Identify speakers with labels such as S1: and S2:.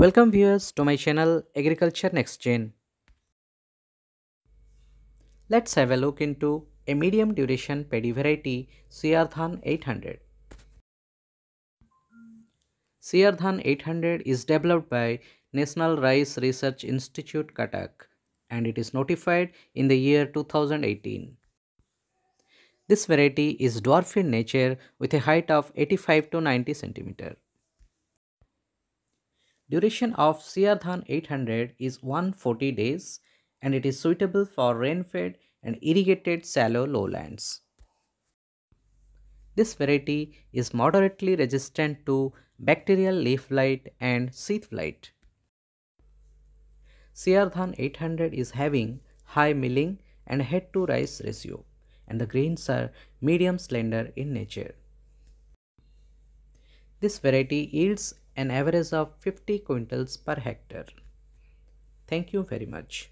S1: Welcome viewers to my channel Agriculture Next Gen. Let's have a look into a medium duration paddy variety Siardhan 800. Siardhan 800 is developed by National Rice Research Institute Katak and it is notified in the year 2018. This variety is dwarf in nature with a height of 85 to 90 centimeter. Duration of Siyadhan 800 is 140 days and it is suitable for rain-fed and irrigated shallow lowlands. This variety is moderately resistant to bacterial leaf blight and seed blight. Siyadhan 800 is having high milling and head to rice ratio and the grains are medium slender in nature. This variety yields an average of 50 quintals per hectare. Thank you very much.